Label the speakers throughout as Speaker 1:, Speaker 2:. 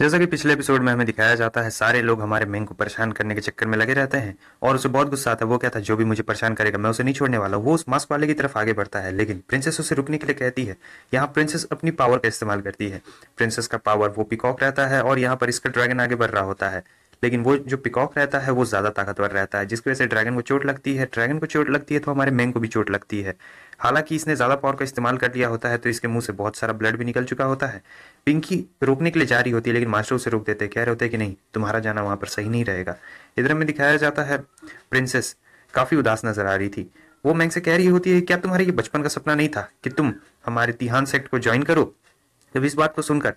Speaker 1: जैसा कि पिछले एपिसोड में हमें दिखाया जाता है सारे लोग हमारे मेंग को परेशान करने के चक्कर में लगे रहते हैं और उसे बहुत गुस्सा आता है वो कहता था जो भी मुझे परेशान करेगा मैं उसे नहीं छोड़ने वाला वो उस मास्क वाले की तरफ आगे बढ़ता है लेकिन प्रिंसेस उसे रुकने के लिए कहती है यहाँ प्रिंसेस अपनी पावर का इस्तेमाल करती है प्रिंसेस का पावर वो पिकॉक रहता है और यहाँ पर इसका ड्रैगन आगे बढ़ रहा होता है लेकिन वो जो पिकॉक रहता है वो ज़्यादा ताकतवर रहता है जिसकी वजह से ड्रैगन को चोट लगती है ड्रैगन को चोट लगती है तो हमारे मैंग को भी चोट लगती है हालांकि इसने ज़्यादा पावर का इस्तेमाल कर लिया होता है तो इसके मुंह से बहुत सारा ब्लड भी निकल चुका होता है पिंकी रोकने के लिए जा रही होती है लेकिन मास्टर उसे रोक देते हैं कह रहे होते हैं कि नहीं तुम्हारा जाना वहां पर सही नहीं रहेगा इधर में दिखाया जाता है प्रिंसेस काफ़ी उदास नजर आ रही थी वो मैंग से कह रही होती है क्या तुम्हारे ये बचपन का सपना नहीं था कि तुम हमारे तिहान सेक्ट को ज्वाइन करो जब इस बात को सुनकर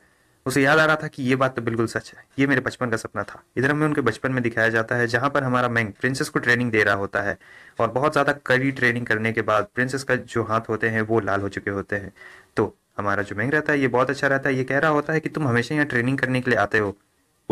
Speaker 1: उसे याद आ रहा था कि ये बात तो बिल्कुल सच है ये मेरे बचपन का सपना था इधर हमें उनके बचपन में दिखाया जाता है जहाँ पर हमारा मैंग प्रिंसेस को ट्रेनिंग दे रहा होता है और बहुत ज़्यादा कड़ी ट्रेनिंग करने के बाद प्रिंसेस का जो हाथ होते हैं वो लाल हो चुके होते हैं तो हमारा जो मैंग रहता है ये बहुत अच्छा रहता है ये कह रहा होता है कि तुम हमेशा यहाँ ट्रेनिंग करने के लिए आते हो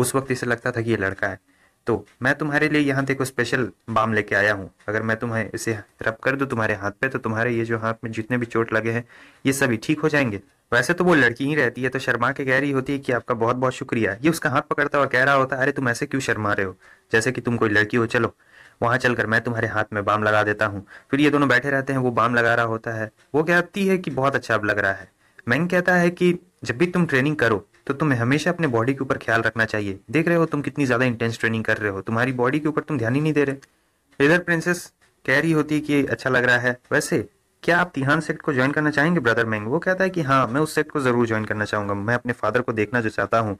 Speaker 1: उस वक्त इसे लगता था कि ये लड़का है तो मैं तुम्हारे लिए यहाँ देखो स्पेशल बाम लेके आया हूँ अगर मैं तुम्हें इसे रब कर दूँ तुम्हारे हाथ पे तो तुम्हारे ये जो हाथ में जितने भी चोट लगे हैं ये सभी ठीक हो जाएंगे वैसे तो वो लड़की ही रहती है तो शर्मा के कह रही होती है कि आपका बहुत बहुत शुक्रिया ये उसका हाथ पकड़ता और कह रहा होता है अरे तुम ऐसे क्यों शर्मा रहे हो जैसे कि तुम कोई लड़की हो चलो वहां चलकर मैं तुम्हारे हाथ में बाम लगा देता हूँ फिर ये दोनों बैठे रहते हैं वो बाम लगा रहा होता है वो कहती है कि बहुत अच्छा अब लग रहा है मैंग कहता है कि जब भी तुम ट्रेनिंग करो तो तुम्हें हमेशा अपने बॉडी के ऊपर ख्याल रखना चाहिए देख रहे हो तुम कितनी ज़्यादा इंटेंस ट्रेनिंग कर रहे हो तुम्हारी बॉडी के ऊपर तुम ध्यान ही नहीं दे रहे इधर प्रिंसेस कह रही होती कि अच्छा लग रहा है वैसे क्या आप तिहान सेक्ट को ज्वाइन करना चाहेंगे ब्रदर मैंग वो कहता है कि हाँ मैं उस सेक्ट को ज़रूर ज्वाइन करना चाहूंगा मैं अपने फादर को देखना जो चाहता हूँ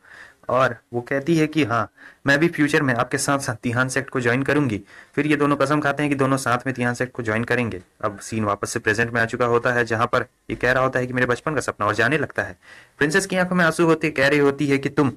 Speaker 1: और वो कहती है कि हाँ मैं भी फ्यूचर में आपके साथ साथ तिहान सेक्ट को ज्वाइन करूंगी फिर ये दोनों कसम खाते हैं कि दोनों साथ में तिहान सेक्ट को ज्वाइन करेंगे अब सीन वापस से प्रेजेंट में आ चुका होता है जहां पर ये कह रहा होता है कि मेरे बचपन का सपना और जाने लगता है प्रिंसेस की आंखों में आंसू होते कह रही होती है कि तुम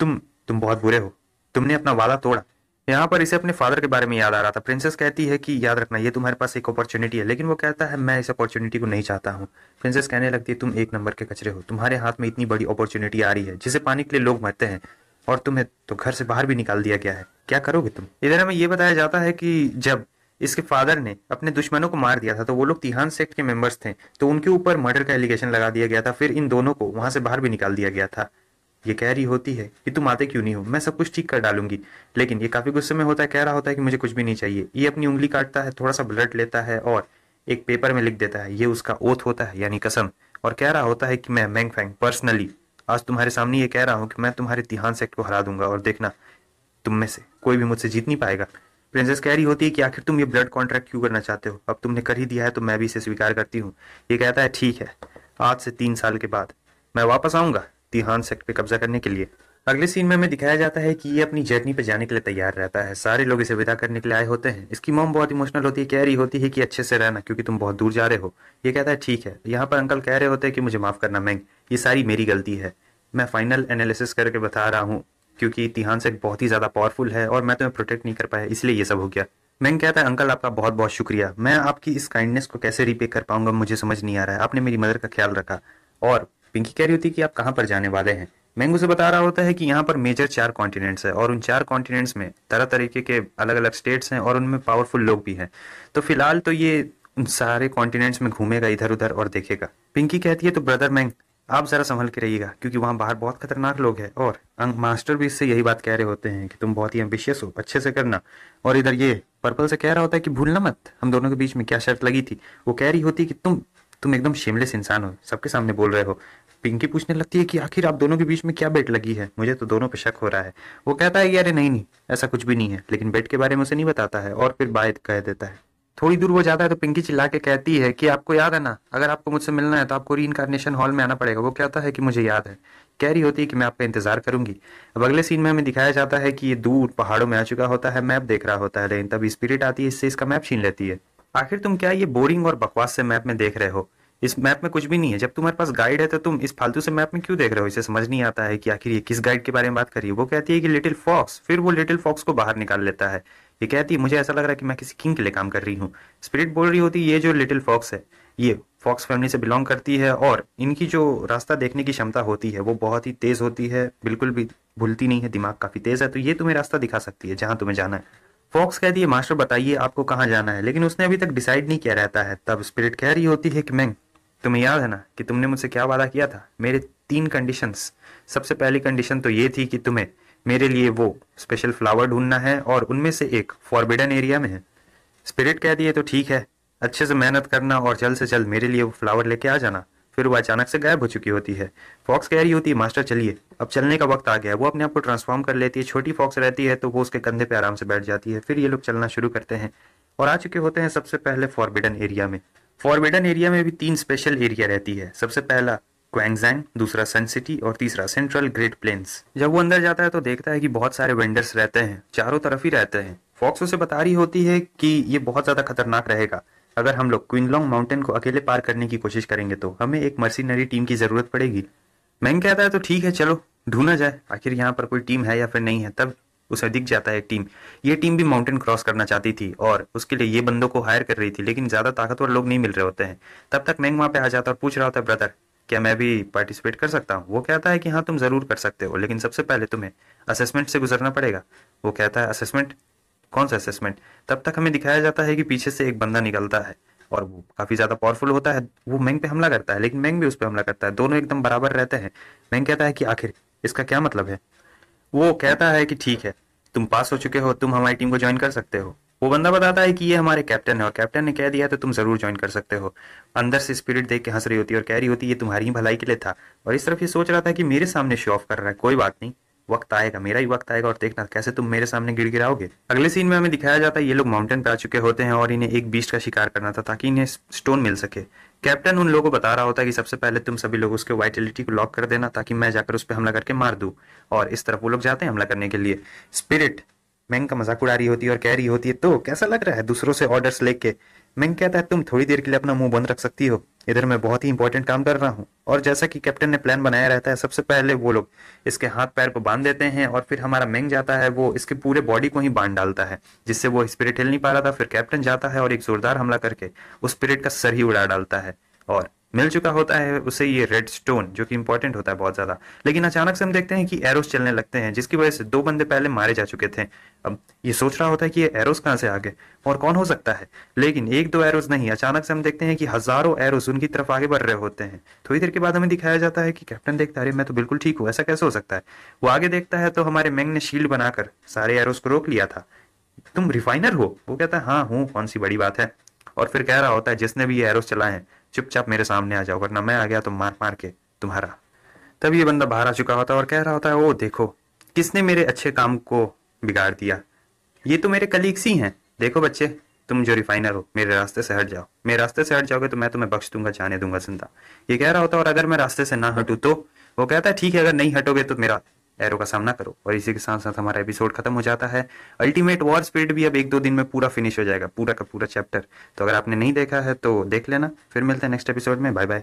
Speaker 1: तुम तुम बहुत बुरे हो तुमने अपना वादा तोड़ा यहाँ पर इसे अपने फादर के बारे में याद आ रहा था प्रिंसेस कहती है कि याद रखना ये तुम्हारे पास एक अपॉर्चुनिटी है लेकिन वो कहता है मैं इस अपॉर्चुनिटी को नहीं चाहता हूँ प्रिंसेस कहने लगती है तुम एक नंबर के कचरे हो तुम्हारे हाथ में इतनी बड़ी अपॉर्चुनिटी आ रही है जिसे पाने के लिए लोग मरते हैं और तुम्हें तो घर से बाहर भी निकाल दिया गया है क्या करोगे तुम इधर हमें ये बताया जाता है कि जब इसके फादर ने अपने दुश्मनों को मार दिया था तो वो लोग तिहान सेक्ट के मेंबर्स थे तो उनके ऊपर मर्डर का एलिगेशन लगा दिया गया था फिर इन दोनों को वहां से बाहर भी निकाल दिया गया था ये कह रही होती है कि तुम आते क्यों नहीं हो मैं सब कुछ ठीक कर डालूंगी लेकिन ये काफी गुस्से में होता है कह रहा होता है कि मुझे कुछ भी नहीं चाहिए ये अपनी उंगली काटता है थोड़ा सा ब्लड लेता है और एक पेपर में लिख देता है ये उसका ओथ होता है यानी कसम और कह रहा होता है कि मैं मैंग फैंग पर्सनली आज तुम्हारे सामने ये कह रहा हूँ कि मैं तुम्हारे तिहान सेक्ट को हरा दूंगा और देखना तुम में से कोई भी मुझसे जीत नहीं पाएगा प्रिंसेस कह रही होती है कि आखिर तुम ये ब्लड कॉन्ट्रैक्ट क्यों करना चाहते हो अब तुमने कर ही दिया है तो मैं भी इसे स्वीकार करती हूँ ये कहता है ठीक है आज से तीन साल के बाद मैं वापस आऊंगा तिहान सेक्ट पे कब्जा करने के लिए अगले सीन में हमें दिखाया जाता है कि ये अपनी जर्नी पे जाने के लिए तैयार रहता है सारे लोग इसे विदा करने के लिए आए होते हैं इसकी मोम बहुत इमोशनल होती है कह रही होती है कि अच्छे से रहना क्योंकि तुम बहुत दूर जा रहे हो ये कहता है ठीक है यहाँ पर अंकल कह रहे होते हैं कि मुझे माफ़ करना मैंग ये सारी मेरी गलती है मैं फाइनल एनालिसिस करके बता रहा हूँ क्योंकि तिहान सेक्ट बहुत ही ज़्यादा पावरफुल है और मैं तुम्हें प्रोटेक्ट नहीं कर पाया इसलिए ये सब हो गया मैंग कहता है अंकल आपका बहुत बहुत शुक्रिया मैं आपकी इस काइंडनेस को कैसे रिपे कर पाऊंगा मुझे समझ नहीं आ रहा है आपने मेरी मदर का ख्याल रखा और पिंकी कह रही होती कि आप कहाँ पर जाने वाले हैं मैंगो से बता रहा होता है कि यहाँ पर मेजर चार कॉन्टिनेंट्स है और उन चार कॉन्टिनेंट्स में तरह तरीके के अलग अलग स्टेट्स हैं और उनमें पावरफुल लोग भी हैं तो फिलहाल तो ये उन सारे कॉन्टिनेंट्स में घूमेगा इधर उधर और देखेगा पिंकी कहती है तो ब्रदर मैंग आप ज़रा संभल के रहिएगा क्योंकि वहाँ बाहर बहुत खतरनाक लोग हैं और अंग मास्टर भी इससे यही बात कह रहे होते हैं कि तुम बहुत ही एम्बिशियस हो अच्छे से करना और इधर ये पर्पल से कह रहा होता है कि भूलना मत हम दोनों के बीच में क्या शर्त लगी थी वो कह रही होती कि तुम तुम एकदम शेमलेस इंसान हो सबके सामने बोल रहे हो पिंकी पूछने लगती है कि आखिर आप दोनों के बीच में क्या बेट लगी है मुझे तो दोनों पे शक हो रहा है वो कहता है कि अरे नहीं नहीं ऐसा कुछ भी नहीं है लेकिन बेट के बारे में उसे नहीं बताता है और फिर बाय कह देता है थोड़ी दूर वो जाता है तो पिंकी चिल्ला के कहती है कि आपको याद है ना अगर आपको मुझसे मिलना है तो आपको री इनकारनेशन हॉल में आना पड़ेगा वो कहता है कि मुझे याद है कह रही होती है कि मैं आपका इंतजार करूंगी अब अगले सीन में हमें दिखाया जाता है कि ये दूर पहाड़ों में आ चुका होता है मैप देख रहा होता है लेकिन तब स्पिरिट आती है इससे इसका मैप छीन लेती है आखिर तुम क्या ये बोरिंग और बकवास से मैप में देख रहे हो इस मैप में कुछ भी नहीं है जब तुम्हारे पास गाइड है तो तुम इस फालतू से मैप में क्यों देख रहे हो इसे समझ नहीं आता है कि आखिर ये किस गाइड के बारे में बात कर रही है वो कहती है कि लिटिल फॉक्स फिर वो लिटिल फॉक्स को बाहर निकाल लेता है ये कहती है मुझे ऐसा लग रहा है कि मैं किसी किंग के लिए काम कर रही हूँ स्पिरिट बोल रही होती है ये जो लिटिल फॉक्स है ये फॉक्स फैमिली से बिलोंग करती है और इनकी जो रास्ता देखने की क्षमता होती है वो बहुत ही तेज़ होती है बिल्कुल भी भूलती नहीं है दिमाग काफ़ी तेज़ है तो ये तुम्हें रास्ता दिखा सकती है जहां तुम्हें जाना है फॉक्स कहती है मास्टर बताइए आपको कहाँ जाना है लेकिन उसने अभी तक डिसाइड नहीं किया रहता है तब स्पिरिट कह रही होती है कि मैंग तुम्हें याद है ना कि तुमने मुझसे क्या वादा किया था मेरे तीन कंडीशन सबसे पहली कंडीशन तो ये थी कि तुम्हें मेरे लिए वो स्पेशल फ्लावर ढूंढना है और उनमें से एक फॉरबिडन एरिया में है स्पिरिट कह दिए तो ठीक है अच्छे से मेहनत करना और जल्द से जल्द मेरे लिए वो फ्लावर लेके आ जाना फिर वो अचानक से गायब हो चुकी होती है फॉक्स कह रही होती है मास्टर चलिए अब चलने का वक्त आ गया वो अपने आप को ट्रांसफॉर्म कर लेती है छोटी फॉक्स रहती है तो वो उसके कंधे पे आराम से बैठ जाती है फिर ये लोग चलना शुरू करते हैं और आ चुके होते हैं सबसे पहले फॉरबिडन एरिया में फॉरबिडन एरिया में भी तीन स्पेशल एरिया रहती है सबसे पहला क्वेंगजैंग दूसरा सन सिटी और तीसरा सेंट्रल ग्रेट प्लेन्स जब वो अंदर जाता है तो देखता है कि बहुत सारे वेंडर्स रहते हैं चारों तरफ ही रहते हैं फॉक्स उसे बता रही होती है कि ये बहुत ज़्यादा खतरनाक रहेगा अगर हम लोग क्विनलोंग माउंटेन को अकेले पार करने की कोशिश करेंगे तो हमें एक मर्सिनरी टीम की जरूरत पड़ेगी मैंग कहता है तो ठीक है चलो ढूंढा जाए आखिर यहाँ पर कोई टीम है या फिर नहीं है तब उसे दिख जाता है एक टीम ये टीम भी माउंटेन क्रॉस करना चाहती थी और उसके लिए ये बंदों को हायर कर रही थी लेकिन ज्यादा ताकतवर लोग नहीं मिल रहे होते हैं तब तक मैंग वहाँ पे आ जाता और पूछ रहा होता है ब्रदर क्या मैं भी पार्टिसिपेट कर सकता हूँ वो कहता है कि हाँ तुम जरूर कर सकते हो लेकिन सबसे पहले तुम्हें असेसमेंट से गुजरना पड़ेगा वो कहता है असेसमेंट कौन सा असेसमेंट तब तक हमें दिखाया जाता है कि पीछे से एक बंदा निकलता है और वो काफ़ी ज़्यादा पावरफुल होता है वो मैंग पे हमला करता है लेकिन मैंग भी उस पर हमला करता है दोनों एकदम बराबर रहते हैं मैंग कहता है कि आखिर इसका क्या मतलब है वो कहता है कि ठीक है तुम पास हो चुके हो तुम हमारी टीम को ज्वाइन कर सकते हो वो बंदा बताता है कि ये हमारे कैप्टन है और कैप्टन ने कह दिया तो तुम जरूर ज्वाइन कर सकते हो अंदर से स्पिरिट देख के हंस रही होती है और कह रही होती है ये तुम्हारी ही भलाई के लिए था और इस तरफ ये सोच रहा था कि मेरे सामने शो ऑफ कर रहा है कोई बात नहीं वक्त आएगा मेरा ही वक्त आएगा और देखना कैसे तुम मेरे सामने गिर गिराओगे अगले सीन में हमें दिखाया जाता है ये लोग माउंटेन पर आ चुके होते हैं और इन्हें एक बीस्ट का शिकार करना था ताकि इन्हें स्टोन मिल सके कैप्टन उन लोगों को बता रहा होता है कि सबसे पहले तुम सभी लोग उसके वाइटिलिटी को लॉक कर देना ताकि मैं जाकर उस पर हमला करके मार दू और इस तरफ वो लोग जाते हैं हमला करने के लिए स्पिरिट मैंग का मजाक उड़ा रही होती है और कह रही होती है तो कैसा लग रहा है दूसरों से ऑर्डर्स लेके मैंग कहता है तुम थोड़ी देर के लिए अपना मुंह बंद रख सकती हो इधर मैं बहुत ही इंपॉर्टेंट काम कर रहा हूँ और जैसा कि कैप्टन ने प्लान बनाया रहता है सबसे पहले वो लोग इसके हाथ पैर को बांध देते हैं और फिर हमारा मैंग जाता है वो इसके पूरे बॉडी को ही बांध डालता है जिससे वो स्पिरिट हिल नहीं पा रहा था फिर कैप्टन जाता है और एक जोरदार हमला करके उस स्पिरिट का सर ही उड़ा डालता है और मिल चुका होता है उसे ये रेड स्टोन जो कि इंपॉर्टेंट होता है बहुत ज्यादा लेकिन अचानक से हम देखते हैं कि एरोस चलने लगते हैं जिसकी वजह से दो बंदे पहले मारे जा चुके थे अब ये सोच रहा होता है कि ये एरोस कहाँ से आ गए और कौन हो सकता है लेकिन एक दो एरोस नहीं अचानक से हम देखते हैं कि हजारों एरोस उनकी तरफ आगे बढ़ रहे होते हैं थोड़ी देर के बाद हमें दिखाया जाता है कि कैप्टन देखता है अरे मैं तो बिल्कुल ठीक हूँ ऐसा कैसे हो सकता है वो आगे देखता है तो हमारे मैंग ने शील्ड बनाकर सारे एरोस को रोक लिया था तुम रिफाइनर हो वो कहता है हाँ हूँ कौन सी बड़ी बात है और फिर कह रहा होता है जिसने भी ये एरोस चलाए हैं चुपचाप मेरे सामने आ जाओ वरना मैं आ गया तो मार मार के तुम्हारा तब ये बंदा बाहर आ चुका होता और कह रहा होता है ओ देखो किसने मेरे अच्छे काम को बिगाड़ दिया ये तो मेरे कलीग्स ही हैं देखो बच्चे तुम जो रिफाइनर हो मेरे रास्ते से हट जाओ मेरे रास्ते से हट जाओगे तो मैं तुम्हें बख्श दूंगा जाने दूंगा जिंदा ये कह रहा होता और अगर मैं रास्ते से ना हटू तो वो कहता है ठीक है अगर नहीं हटोगे तो मेरा एरो का सामना करो और इसी के साथ साथ हमारा एपिसोड खत्म हो जाता है अल्टीमेट वॉर स्पिरिट भी अब एक दो दिन में पूरा फिनिश हो जाएगा पूरा का पूरा चैप्टर तो अगर आपने नहीं देखा है तो देख लेना फिर मिलते हैं नेक्स्ट एपिसोड में बाय बाय